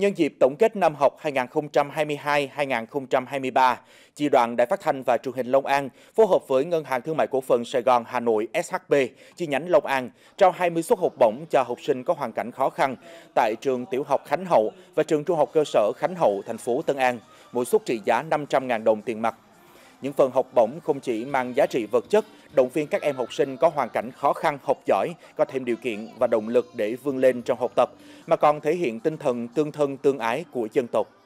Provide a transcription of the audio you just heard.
Nhân dịp tổng kết năm học 2022-2023, Chi đoàn Đài Phát thanh và Truyền hình Long An phối hợp với Ngân hàng Thương mại Cổ phần Sài Gòn Hà Nội SHB chi nhánh Long An trao 20 suất học bổng cho học sinh có hoàn cảnh khó khăn tại trường tiểu học Khánh Hậu và trường trung học cơ sở Khánh Hậu, thành phố Tân An, mỗi suất trị giá 500.000 đồng tiền mặt những phần học bổng không chỉ mang giá trị vật chất, động viên các em học sinh có hoàn cảnh khó khăn học giỏi, có thêm điều kiện và động lực để vươn lên trong học tập, mà còn thể hiện tinh thần tương thân tương ái của dân tộc.